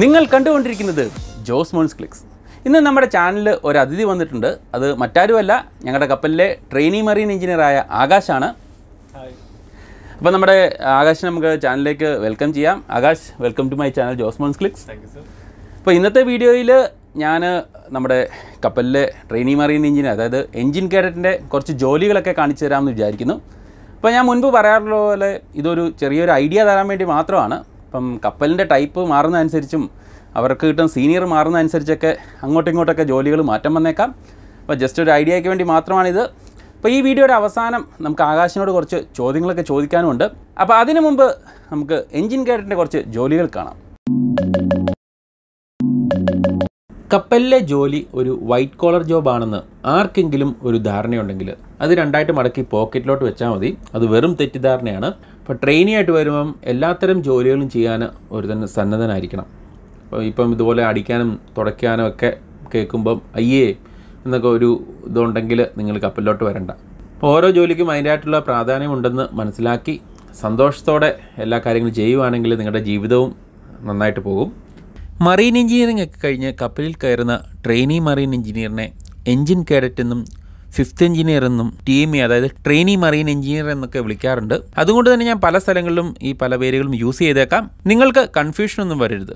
നിങ്ങൾ കണ്ടുകൊണ്ടിരിക്കുന്നത് ജോസ് മോൺസ് ക്ലിക്സ് ഇന്ന് നമ്മുടെ ചാനലിൽ ഒരു അതിഥി വന്നിട്ടുണ്ട് അത് മറ്റാരുമല്ല ഞങ്ങളുടെ കപ്പലിലെ ട്രെയിനി മറീൻ എഞ്ചിനീയറായ ആകാശാണ് അപ്പോൾ നമ്മുടെ ആകാശിനെ നമുക്ക് ചാനലിലേക്ക് വെൽക്കം ചെയ്യാം Akash welcome to my channel Jose Mons clicks അപ്പോൾ ഇന്നത്തെ വീഡിയോയിൽ ഞാൻ നമ്മുടെ കപ്പലിലെ ട്രെയിനി മറീൻ എഞ്ചിനീയർ അതായത് എഞ്ചിൻ കാരറ്റിൻ്റെ കുറച്ച് ജോലികളൊക്കെ കാണിച്ചു തരാമെന്ന് വിചാരിക്കുന്നു അപ്പോൾ ഞാൻ മുൻപ് പറയാറുള്ള പോലെ ഇതൊരു ചെറിയൊരു ഐഡിയ തരാൻ വേണ്ടി മാത്രമാണ് ഇപ്പം കപ്പലിൻ്റെ ടൈപ്പ് മാറുന്ന അനുസരിച്ചും അവർക്ക് കിട്ടുന്ന സീനിയർ മാറുന്ന അനുസരിച്ചൊക്കെ അങ്ങോട്ടും ഇങ്ങോട്ടൊക്കെ ജോലികൾ മാറ്റം വന്നേക്കാം അപ്പോൾ ജസ്റ്റ് ഒരു ഐഡിയയ്ക്ക് വേണ്ടി മാത്രമാണിത് അപ്പോൾ ഈ വീഡിയോയുടെ അവസാനം നമുക്ക് ആകാശിനോട് കുറച്ച് ചോദ്യങ്ങളൊക്കെ ചോദിക്കാനുമുണ്ട് അപ്പോൾ അതിനു മുമ്പ് നമുക്ക് എൻജിൻ ഗൈഡിൻ്റെ കുറച്ച് ജോലികൾ കാണാം കപ്പലിലെ ജോലി ഒരു വൈറ്റ് കോളർ ജോബാണെന്ന് ആർക്കെങ്കിലും ഒരു ധാരണയുണ്ടെങ്കിൽ അത് രണ്ടായിട്ട് മടക്കി പോക്കറ്റിലോട്ട് വെച്ചാൽ മതി അത് വെറും തെറ്റിദ്ധാരണയാണ് അപ്പോൾ ട്രെയിനി ആയിട്ട് വരുമ്പം എല്ലാത്തരം ജോലികളും ചെയ്യാൻ ഒരു തന്നെ സന്നദ്ധനായിരിക്കണം അപ്പോൾ ഇപ്പം ഇതുപോലെ അടിക്കാനും തുടയ്ക്കാനും ഒക്കെ കേൾക്കുമ്പം അയ്യേ എന്നൊക്കെ ഒരു ഇതുണ്ടെങ്കിൽ നിങ്ങൾ കപ്പലിലോട്ട് വരണ്ട അപ്പോൾ ഓരോ ജോലിക്കും അതിൻ്റെതായിട്ടുള്ള പ്രാധാന്യമുണ്ടെന്ന് മനസ്സിലാക്കി സന്തോഷത്തോടെ എല്ലാ കാര്യങ്ങളും ചെയ്യുവാണെങ്കിൽ നിങ്ങളുടെ ജീവിതവും നന്നായിട്ട് പോകും മറീൻ എഞ്ചിനീയറിംഗ് ഒക്കെ കഴിഞ്ഞ് കപ്പലിൽ കയറുന്ന ട്രെയിനി മറീൻ എഞ്ചിനീയറിനെ എഞ്ചിൻ കേഡറ്റ് എന്നും ഫിഫ്ത്ത് എഞ്ചിനീയർ എന്നും ടീമി അതായത് ട്രെയിനി മറീൻ എഞ്ചിനീയർ എന്നൊക്കെ വിളിക്കാറുണ്ട് അതുകൊണ്ട് തന്നെ ഞാൻ പല സ്ഥലങ്ങളിലും ഈ പല പേരുകളും യൂസ് ചെയ്തേക്കാം നിങ്ങൾക്ക് കൺഫ്യൂഷൻ ഒന്നും വരരുത്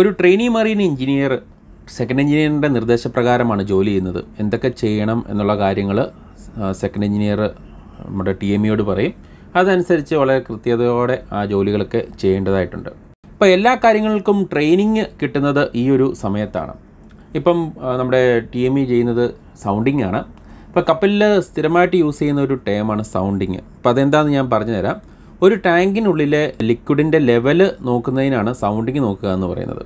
ഒരു ട്രെയിനി മറീൻ എഞ്ചിനീയർ സെക്കൻഡ് എഞ്ചിനീയറിൻ്റെ നിർദ്ദേശപ്രകാരമാണ് ജോലി ചെയ്യുന്നത് എന്തൊക്കെ ചെയ്യണം എന്നുള്ള കാര്യങ്ങൾ സെക്കൻഡ് എഞ്ചിനീയർ നമ്മുടെ ടി എം ഇയോട് പറയും അതനുസരിച്ച് വളരെ കൃത്യതയോടെ ആ ജോലികളൊക്കെ ചെയ്യേണ്ടതായിട്ടുണ്ട് ഇപ്പോൾ എല്ലാ കാര്യങ്ങൾക്കും ട്രെയിനിങ് കിട്ടുന്നത് ഈ ഒരു സമയത്താണ് ഇപ്പം നമ്മുടെ ടി എം ഇ ചെയ്യുന്നത് സൗണ്ടിങ് ആണ് ഇപ്പോൾ കപ്പലിൽ സ്ഥിരമായിട്ട് യൂസ് ചെയ്യുന്ന ഒരു ടേമാണ് സൗണ്ടിങ് അപ്പോൾ അതെന്താണെന്ന് ഞാൻ പറഞ്ഞു തരാം ഒരു ടാങ്കിനുള്ളിലെ ലിക്വിഡിൻ്റെ ലെവൽ നോക്കുന്നതിനാണ് സൗണ്ടിങ് നോക്കുക എന്ന് പറയുന്നത്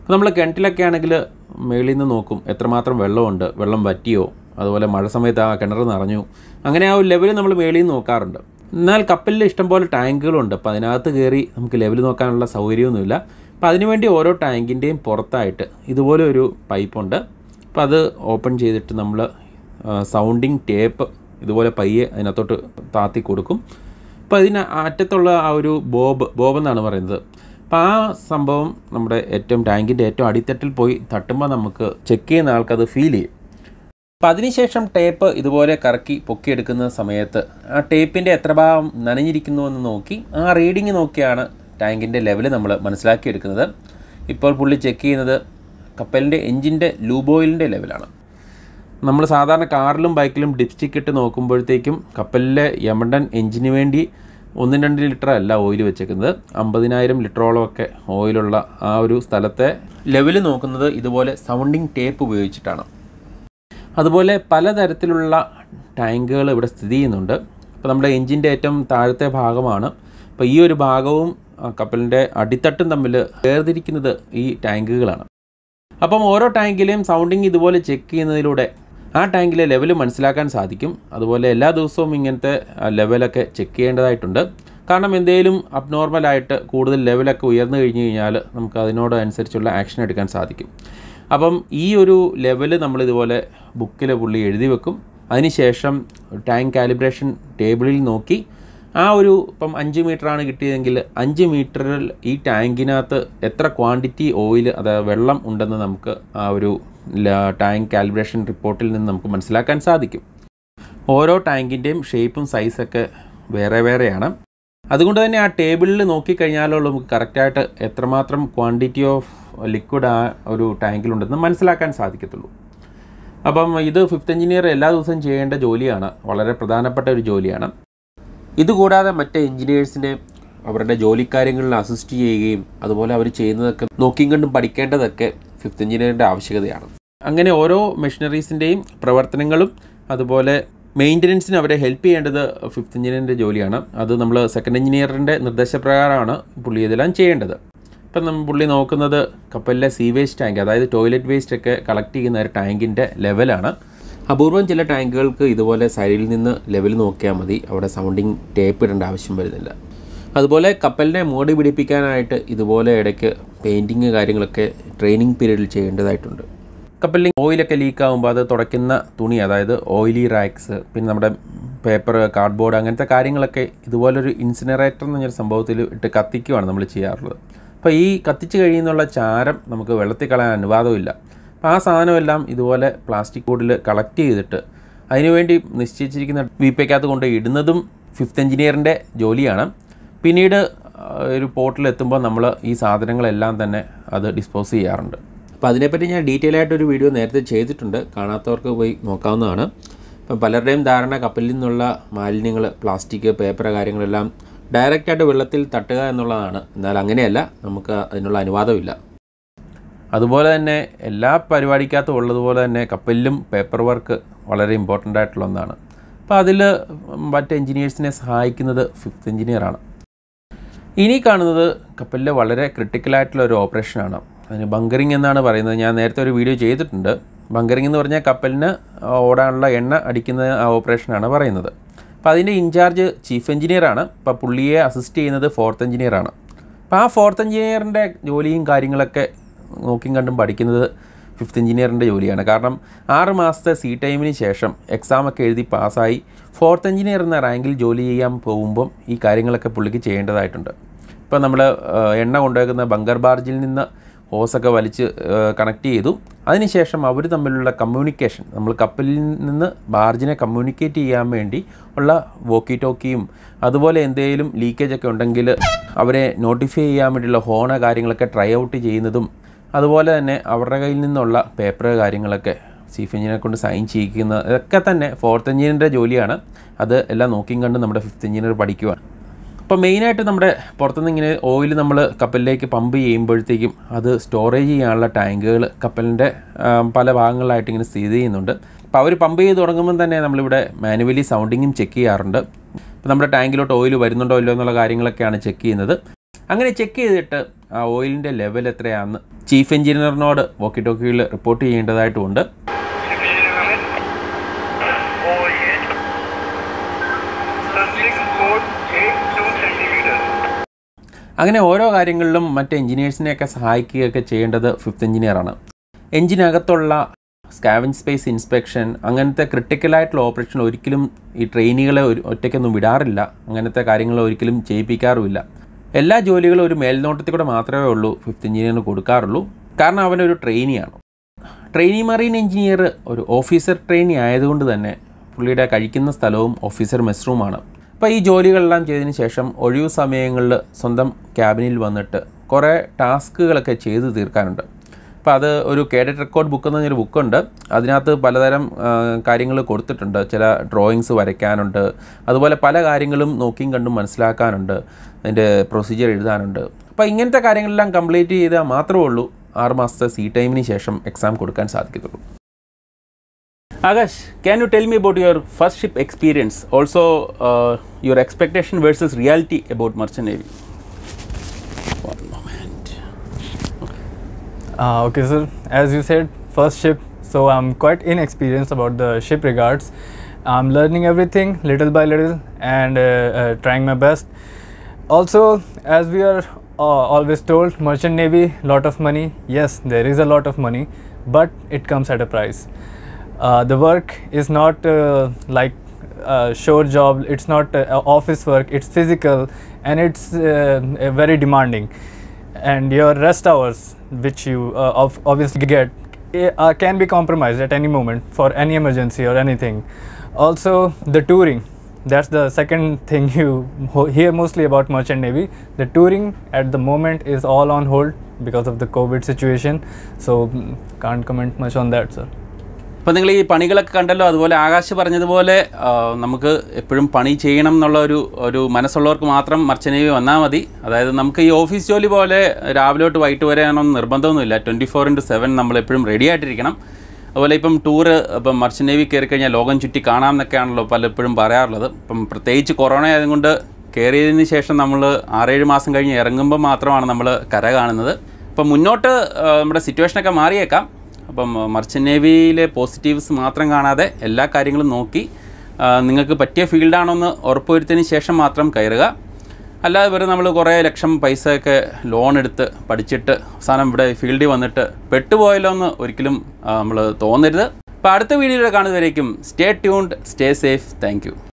ഇപ്പോൾ നമ്മൾ കിണറ്റിലൊക്കെ ആണെങ്കിൽ മേളിൽ നിന്ന് നോക്കും എത്രമാത്രം വെള്ളമുണ്ട് വെള്ളം വറ്റിയോ അതുപോലെ മഴ സമയത്ത് ആ കിണർ നിറഞ്ഞു അങ്ങനെ ആ ഒരു ലെവൽ നമ്മൾ മേളിൽ നിന്ന് നോക്കാറുണ്ട് എന്നാൽ കപ്പലിൽ ഇഷ്ടംപോലെ ടാങ്കുകളുണ്ട് അപ്പോൾ അതിനകത്ത് കയറി നമുക്ക് ലെവൽ നോക്കാനുള്ള സൗകര്യമൊന്നുമില്ല അപ്പോൾ അതിനുവേണ്ടി ഓരോ ടാങ്കിൻ്റെയും പുറത്തായിട്ട് ഇതുപോലെ ഒരു പൈപ്പുണ്ട് അപ്പോൾ അത് ഓപ്പൺ ചെയ്തിട്ട് നമ്മൾ സൗണ്ടിങ് ടേപ്പ് ഇതുപോലെ പയ്യെ അതിനകത്തോട്ട് താത്തി കൊടുക്കും അപ്പോൾ അതിന് അറ്റത്തുള്ള ആ ഒരു ബോബ് ബോബ് എന്നാണ് പറയുന്നത് അപ്പോൾ ആ സംഭവം നമ്മുടെ ഏറ്റവും ടാങ്കിൻ്റെ ഏറ്റവും അടിത്തട്ടിൽ പോയി തട്ടുമ്പോൾ നമുക്ക് ചെക്ക് ചെയ്യുന്ന ആൾക്കത് ഫീൽ ചെയ്യും അപ്പോൾ അതിനുശേഷം ടേപ്പ് ഇതുപോലെ കറക്കി പൊക്കിയെടുക്കുന്ന സമയത്ത് ആ ടേപ്പിൻ്റെ എത്ര ഭാഗം നനഞ്ഞിരിക്കുന്നു എന്ന് നോക്കി ആ റീഡിങ് നോക്കിയാണ് ടാങ്കിൻ്റെ ലെവൽ നമ്മൾ മനസ്സിലാക്കിയെടുക്കുന്നത് ഇപ്പോൾ പുള്ളി ചെക്ക് ചെയ്യുന്നത് കപ്പലിൻ്റെ എൻജിൻ്റെ ലൂബോയിലിൻ്റെ ലെവലാണ് നമ്മൾ സാധാരണ കാറിലും ബൈക്കിലും ഡിപ്സ്റ്റിക് ഇട്ട് നോക്കുമ്പോഴത്തേക്കും കപ്പലിലെ യമണ്ടൻ എഞ്ചിന് വേണ്ടി ഒന്നും രണ്ട് ലിറ്റർ അല്ല ഓയിൽ വെച്ചേക്കുന്നത് അമ്പതിനായിരം ലിറ്ററോളമൊക്കെ ഓയിലുള്ള ആ ഒരു സ്ഥലത്തെ ലെവൽ നോക്കുന്നത് ഇതുപോലെ സൗണ്ടിങ് ടേപ്പ് ഉപയോഗിച്ചിട്ടാണ് അതുപോലെ പലതരത്തിലുള്ള ടാങ്കുകൾ ഇവിടെ സ്ഥിതി ചെയ്യുന്നുണ്ട് അപ്പോൾ നമ്മുടെ എഞ്ചിൻ്റെ ഏറ്റവും താഴത്തെ ഭാഗമാണ് അപ്പോൾ ഈ ഒരു ഭാഗവും കപ്പലിൻ്റെ അടിത്തട്ടും തമ്മിൽ വേർതിരിക്കുന്നത് ഈ ടാങ്കുകളാണ് അപ്പം ഓരോ ടാങ്കിലെയും സൗണ്ടിങ് ഇതുപോലെ ചെക്ക് ചെയ്യുന്നതിലൂടെ ആ ടാങ്കിലെ ലെവൽ മനസ്സിലാക്കാൻ സാധിക്കും അതുപോലെ എല്ലാ ദിവസവും ഇങ്ങനത്തെ ലെവലൊക്കെ ചെക്ക് ചെയ്യേണ്ടതായിട്ടുണ്ട് കാരണം എന്തെങ്കിലും അബ്നോർമലായിട്ട് കൂടുതൽ ലെവലൊക്കെ ഉയർന്നു കഴിഞ്ഞ് കഴിഞ്ഞാൽ നമുക്ക് അതിനോട് അനുസരിച്ചുള്ള ആക്ഷൻ എടുക്കാൻ സാധിക്കും അപ്പം ഈ ഒരു ലെവൽ നമ്മൾ ഇതുപോലെ ബുക്കിൽ പുള്ളി എഴുതി വെക്കും അതിനുശേഷം ടാങ്ക് കാലിബ്രേഷൻ ടേബിളിൽ നോക്കി ആ ഒരു ഇപ്പം അഞ്ച് മീറ്ററാണ് കിട്ടിയതെങ്കിൽ അഞ്ച് മീറ്ററിൽ ഈ ടാങ്കിനകത്ത് എത്ര ക്വാണ്ടിറ്റി ഓയിൽ അതായത് വെള്ളം ഉണ്ടെന്ന് നമുക്ക് ആ ഒരു ടാങ്ക് കാലിബ്രേഷൻ റിപ്പോർട്ടിൽ നിന്ന് നമുക്ക് മനസ്സിലാക്കാൻ സാധിക്കും ഓരോ ടാങ്കിൻ്റെയും ഷേപ്പും സൈസൊക്കെ വേറെ വേറെയാണ് അതുകൊണ്ട് തന്നെ ആ ടേബിളിൽ നോക്കിക്കഴിഞ്ഞാലോ നമുക്ക് കറക്റ്റായിട്ട് എത്രമാത്രം ക്വാണ്ടിറ്റി ഓഫ് ലിക്വിഡ് ആ ഒരു ടാങ്കിലുണ്ടെന്ന് മനസ്സിലാക്കാൻ സാധിക്കത്തുള്ളൂ അപ്പം ഇത് ഫിഫ്ത്ത് എഞ്ചിനീയർ എല്ലാ ദിവസവും ചെയ്യേണ്ട ജോലിയാണ് വളരെ പ്രധാനപ്പെട്ട ഒരു ജോലിയാണ് ഇതുകൂടാതെ മറ്റ് എഞ്ചിനീയേഴ്സിൻ്റെ അവരുടെ ജോലിക്കാര്യങ്ങളിൽ അസിസ്റ്റ് ചെയ്യുകയും അതുപോലെ അവർ ചെയ്യുന്നതൊക്കെ നോക്കിയും കണ്ടും പഠിക്കേണ്ടതൊക്കെ ഫിഫ്ത്ത് എഞ്ചിനീയറിൻ്റെ ആവശ്യകതയാണ് അങ്ങനെ ഓരോ മെഷീനറീസിൻ്റെയും പ്രവർത്തനങ്ങളും അതുപോലെ മെയിൻ്റനൻസിന് അവരെ ഹെൽപ്പ് ചെയ്യേണ്ടത് ഫിഫ്ത്ത് എഞ്ചിനീയറിൻ്റെ ജോലിയാണ് അത് നമ്മൾ സെക്കൻഡ് എഞ്ചിനീയറിൻ്റെ നിർദ്ദേശപ്രകാരമാണ് പുള്ളി ഇതെല്ലാം ചെയ്യേണ്ടത് ഇപ്പം നമ്മൾ പുള്ളി നോക്കുന്നത് കപ്പലിലെ സീവേജ് ടാങ്ക് അതായത് ടോയ്ലറ്റ് വേസ്റ്റ് ഒക്കെ കളക്ട് ചെയ്യുന്ന ഒരു ടാങ്കിൻ്റെ ലെവലാണ് അപൂർവം ചില ടാങ്കുകൾക്ക് ഇതുപോലെ സൈഡിൽ നിന്ന് ലെവൽ നോക്കിയാൽ മതി അവിടെ സൗണ്ടിങ് ടേപ്പ് ഇടേണ്ട ആവശ്യം വരുന്നില്ല അതുപോലെ കപ്പലിനെ മോടി പിടിപ്പിക്കാനായിട്ട് ഇതുപോലെ ഇടയ്ക്ക് പെയിൻറ്റിങ് കാര്യങ്ങളൊക്കെ ട്രെയിനിങ് പീരീഡിൽ ചെയ്യേണ്ടതായിട്ടുണ്ട് കപ്പലിൽ ഓയിലൊക്കെ ലീക്ക് ആകുമ്പോൾ അത് തുടയ്ക്കുന്ന തുണി അതായത് ഓയിലി റാക്സ് പിന്നെ നമ്മുടെ പേപ്പർ കാർഡ്ബോർഡ് അങ്ങനത്തെ കാര്യങ്ങളൊക്കെ ഇതുപോലൊരു ഇൻസിനറേറ്റർ എന്ന് പറഞ്ഞൊരു സംഭവത്തിൽ ഇട്ട് കത്തിക്കുകയാണ് നമ്മൾ ചെയ്യാറുള്ളത് അപ്പോൾ ഈ കത്തിച്ച് കഴിയുന്നുള്ള ചാരം നമുക്ക് വെള്ളത്തിൽ കളയാൻ അനുവാദമില്ല അപ്പോൾ ആ സാധനമെല്ലാം ഇതുപോലെ പ്ലാസ്റ്റിക് ബോർഡിൽ കളക്ട് ചെയ്തിട്ട് അതിനുവേണ്ടി നിശ്ചയിച്ചിരിക്കുന്ന വീപ്പയ്ക്കകത്ത് കൊണ്ട് ഇടുന്നതും ഫിഫ്ത്ത് എഞ്ചിനീയറിൻ്റെ ജോലിയാണ് പിന്നീട് ഒരു എത്തുമ്പോൾ നമ്മൾ ഈ സാധനങ്ങളെല്ലാം തന്നെ അത് ഡിസ്പോസ് ചെയ്യാറുണ്ട് അപ്പോൾ അതിനെപ്പറ്റി ഞാൻ ഡീറ്റെയിൽ ആയിട്ടൊരു വീഡിയോ നേരത്തെ ചെയ്തിട്ടുണ്ട് കാണാത്തവർക്ക് പോയി നോക്കാവുന്നതാണ് ഇപ്പം പലരുടെയും ധാരണ കപ്പലിൽ നിന്നുള്ള മാലിന്യങ്ങൾ പ്ലാസ്റ്റിക് പേപ്പർ കാര്യങ്ങളെല്ലാം ഡയറക്റ്റായിട്ട് വെള്ളത്തിൽ തട്ടുക എന്നുള്ളതാണ് എന്നാൽ അങ്ങനെയല്ല നമുക്ക് അതിനുള്ള അനുവാദമില്ല അതുപോലെ തന്നെ എല്ലാ പരിപാടിക്കകത്തും ഉള്ളതുപോലെ തന്നെ കപ്പലിലും പേപ്പർ വർക്ക് വളരെ ഇമ്പോർട്ടൻ്റ് ആയിട്ടുള്ള ഒന്നാണ് അപ്പോൾ അതിൽ മറ്റ് എൻജിനീയേഴ്സിനെ സഹായിക്കുന്നത് ഫിഫ്ത്ത് എഞ്ചിനീയറാണ് ഇനി കാണുന്നത് കപ്പലിൽ വളരെ ക്രിട്ടിക്കലായിട്ടുള്ള ഒരു ഓപ്പറേഷനാണ് അതിന് ബങ്കറിംഗ് എന്നാണ് പറയുന്നത് ഞാൻ നേരത്തെ ഒരു വീഡിയോ ചെയ്തിട്ടുണ്ട് ബങ്കറിംഗ് എന്ന് പറഞ്ഞാൽ കപ്പലിന് ഓടാനുള്ള എണ്ണ അടിക്കുന്ന ആ ഓപ്പറേഷനാണ് പറയുന്നത് അപ്പോൾ അതിൻ്റെ ഇൻചാർജ് ചീഫ് എഞ്ചിനീയറാണ് ഇപ്പോൾ പുള്ളിയെ അസിസ്റ്റ് ചെയ്യുന്നത് ഫോർത്ത് എഞ്ചിനീയറാണ് അപ്പോൾ ആ ഫോർത്ത് എഞ്ചിനീയറിൻ്റെ ജോലിയും കാര്യങ്ങളൊക്കെ നോക്കിയും കണ്ടും പഠിക്കുന്നത് ഫിഫ്ത്ത് എഞ്ചിനീയറിൻ്റെ ജോലിയാണ് കാരണം ആറ് മാസത്തെ സി ടൈമിന് ശേഷം എക്സാമൊക്കെ എഴുതി പാസ്സായി ഫോർത്ത് എഞ്ചിനീയർ എന്ന റാങ്കിൽ ജോലി ചെയ്യാൻ പോകുമ്പം ഈ കാര്യങ്ങളൊക്കെ പുള്ളിക്ക് ചെയ്യേണ്ടതായിട്ടുണ്ട് ഇപ്പം നമ്മൾ എണ്ണ കൊണ്ടുവയ്ക്കുന്ന ബങ്കർ ബാർജിൽ നിന്ന് ഹോസൊക്കെ വലിച്ച് കണക്ട് ചെയ്തു അതിനുശേഷം അവർ തമ്മിലുള്ള കമ്മ്യൂണിക്കേഷൻ നമ്മൾ കപ്പലിൽ നിന്ന് ബാർജിനെ കമ്മ്യൂണിക്കേറ്റ് ചെയ്യാൻ വേണ്ടി ഉള്ള വോക്കി ടോക്കിയും അതുപോലെ എന്തെങ്കിലും ലീക്കേജ് ഒക്കെ ഉണ്ടെങ്കിൽ അവരെ നോട്ടിഫൈ ചെയ്യാൻ വേണ്ടിയുള്ള ഹോണ കാര്യങ്ങളൊക്കെ ട്രൈ ഔട്ട് ചെയ്യുന്നതും അതുപോലെ തന്നെ അവരുടെ കയ്യിൽ നിന്നുള്ള പേപ്പർ കാര്യങ്ങളൊക്കെ ചീഫ് എഞ്ചിനെ കൊണ്ട് സൈൻ ചെയ്യിക്കുന്നത് ഇതൊക്കെ തന്നെ ഫോർത്ത് എഞ്ചിനീയറിൻ്റെ ജോലിയാണ് അത് എല്ലാം നോക്കിയും കണ്ട് നമ്മുടെ ഫിഫ്ത്ത് എഞ്ചിനീയർ പഠിക്കുവാണ് അപ്പോൾ മെയിനായിട്ട് നമ്മുടെ പുറത്തുനിന്ന് ഇങ്ങനെ ഓയിൽ നമ്മൾ കപ്പലിലേക്ക് പമ്പ് ചെയ്യുമ്പോഴത്തേക്കും അത് സ്റ്റോറേജ് ചെയ്യാനുള്ള ടാങ്കുകൾ കപ്പലിൻ്റെ പല ഭാഗങ്ങളിലായിട്ട് ഇങ്ങനെ സ്ഥിതി ചെയ്യുന്നുണ്ട് അപ്പോൾ അവർ പമ്പ് ചെയ്ത് തുടങ്ങുമ്പം തന്നെ നമ്മളിവിടെ മാനുവലി സൗണ്ടിങ്ങും ചെക്ക് ചെയ്യാറുണ്ട് അപ്പോൾ നമ്മുടെ ടാങ്കിലോട്ട് ഓയിൽ വരുന്നുണ്ടോ ഇല്ലയോ എന്നുള്ള കാര്യങ്ങളൊക്കെയാണ് ചെക്ക് ചെയ്യുന്നത് അങ്ങനെ ചെക്ക് ചെയ്തിട്ട് ആ ഓയിലിൻ്റെ ലെവൽ എത്രയാണെന്ന് ചീഫ് എഞ്ചിനീയറിനോട് വോക്കി ടോക്കിയിൽ റിപ്പോർട്ട് ചെയ്യേണ്ടതായിട്ടുമുണ്ട് അങ്ങനെ ഓരോ കാര്യങ്ങളിലും മറ്റ് എൻജിനീയേഴ്സിനെയൊക്കെ സഹായിക്കുകയൊക്കെ ചെയ്യേണ്ടത് ഫിഫ്ത്ത് എഞ്ചിനീയറാണ് എഞ്ചിനകത്തുള്ള സ്കാവൻ സ്പേസ് ഇൻസ്പെക്ഷൻ അങ്ങനത്തെ ക്രിട്ടിക്കലായിട്ടുള്ള ഓപ്പറേഷൻ ഒരിക്കലും ഈ ട്രെയിനികളെ ഒരു ഒറ്റയ്ക്കൊന്നും വിടാറില്ല അങ്ങനത്തെ കാര്യങ്ങൾ ഒരിക്കലും ചെയ്യിപ്പിക്കാറുമില്ല എല്ലാ ജോലികളും ഒരു മേൽനോട്ടത്തിൽ കൂടെ മാത്രമേ ഉള്ളൂ ഫിഫ്ത്ത് എഞ്ചിനീയറിന് കൊടുക്കാറുള്ളൂ കാരണം അവനൊരു ട്രെയിനിയാണ് ട്രെയിനി മറീൻ എഞ്ചിനീയർ ഒരു ഓഫീസർ ട്രെയിനി ആയതുകൊണ്ട് തന്നെ പുള്ളിയുടെ കഴിക്കുന്ന സ്ഥലവും ഓഫീസർ മെസ്റൂമാണ് അപ്പോൾ ഈ ജോലികളെല്ലാം ചെയ്തതിന് ശേഷം ഒഴിവ് സമയങ്ങളിൽ സ്വന്തം ക്യാബിനിൽ വന്നിട്ട് കുറേ ടാസ്കുകളൊക്കെ ചെയ്ത് തീർക്കാനുണ്ട് അപ്പോൾ അത് ഒരു കേഡറ്റ് റെക്കോർഡ് ബുക്ക് എന്ന് പറഞ്ഞൊരു ബുക്കുണ്ട് അതിനകത്ത് പലതരം കാര്യങ്ങൾ കൊടുത്തിട്ടുണ്ട് ചില ഡ്രോയിങ്സ് വരയ്ക്കാനുണ്ട് അതുപോലെ പല കാര്യങ്ങളും നോക്കിയും കണ്ടും മനസ്സിലാക്കാനുണ്ട് അതിൻ്റെ പ്രൊസീജിയർ എഴുതാനുണ്ട് അപ്പോൾ ഇങ്ങനത്തെ കാര്യങ്ങളെല്ലാം കംപ്ലീറ്റ് ചെയ്താൽ മാത്രമേ ഉള്ളൂ ആറുമാസത്തെ സി ടൈമിന് ശേഷം എക്സാം കൊടുക്കാൻ സാധിക്കത്തുള്ളൂ Akash, can you tell me about your first ship experience, also uh, your expectation versus reality about merchant navy? One moment. Okay. Uh, okay, sir. As you said, first ship. So I'm quite inexperienced about the ship regards. I'm learning everything little by little and uh, uh trying my best. Also, as we are uh, always told, merchant navy, lot of money. Yes, there is a lot of money, but it comes at a price. Uh, the work is not uh, like a sure job, it's not uh, office work, it's physical and it's uh, very demanding. And your rest hours, which you obviously get, eh, can be compromised at any moment for any emergency or anything. Also, the touring that's the second thing you hear mostly about merchant navy the touring at the moment is all on hold because of the covid situation so mm, can't comment much on that sir ഇപ്പം നിങ്ങൾ ഈ പണികളൊക്കെ കണ്ടല്ലോ അതുപോലെ ആകാശ് പറഞ്ഞതുപോലെ നമുക്ക് എപ്പോഴും പണി ചെയ്യണം എന്നുള്ള ഒരു ഒരു മനസ്സുള്ളവർക്ക് മാത്രം മർച്ചനേവി വന്നാൽ മതി അതായത് നമുക്ക് ഈ ഓഫീസ് ജോലി പോലെ രാവിലെ തൊട്ട് വൈകിട്ട് വരെയാണോ നിർബന്ധമൊന്നുമില്ല ട്വൻറ്റി ഫോർ ഇൻറ്റു സെവൻ എപ്പോഴും റെഡി ആയിട്ടിരിക്കണം അതുപോലെ ഇപ്പം ടൂറ് ഇപ്പം മർച്ചനേവി കയറി കഴിഞ്ഞാൽ ലോകം ചുറ്റി കാണാം എന്നൊക്കെയാണല്ലോ പലപ്പോഴും പറയാറുള്ളത് ഇപ്പം പ്രത്യേകിച്ച് കൊറോണ ആയതുകൊണ്ട് കയറിയതിന് ശേഷം നമ്മൾ ആറേഴ് മാസം കഴിഞ്ഞ് ഇറങ്ങുമ്പോൾ മാത്രമാണ് നമ്മൾ കര കാണുന്നത് അപ്പം മുന്നോട്ട് നമ്മുടെ സിറ്റുവേഷനൊക്കെ മാറിയേക്കാം അപ്പം മർച്ചൻ്റ് നേവിയിലെ പോസിറ്റീവ്സ് മാത്രം കാണാതെ എല്ലാ കാര്യങ്ങളും നോക്കി നിങ്ങൾക്ക് പറ്റിയ ഫീൽഡാണോ എന്ന് ഉറപ്പുവരുത്തിയതിന് ശേഷം മാത്രം കയറുക അല്ലാതെ വെറും നമ്മൾ കുറേ ലക്ഷം പൈസയൊക്കെ ലോൺ എടുത്ത് പഠിച്ചിട്ട് അവസാനം ഇവിടെ ഫീൽഡിൽ വന്നിട്ട് പെട്ടുപോയല്ലോ എന്ന് ഒരിക്കലും നമ്മൾ തോന്നരുത് അപ്പോൾ അടുത്ത വീഡിയോയിൽ കാണുന്നവരേക്കും stay tuned stay safe thank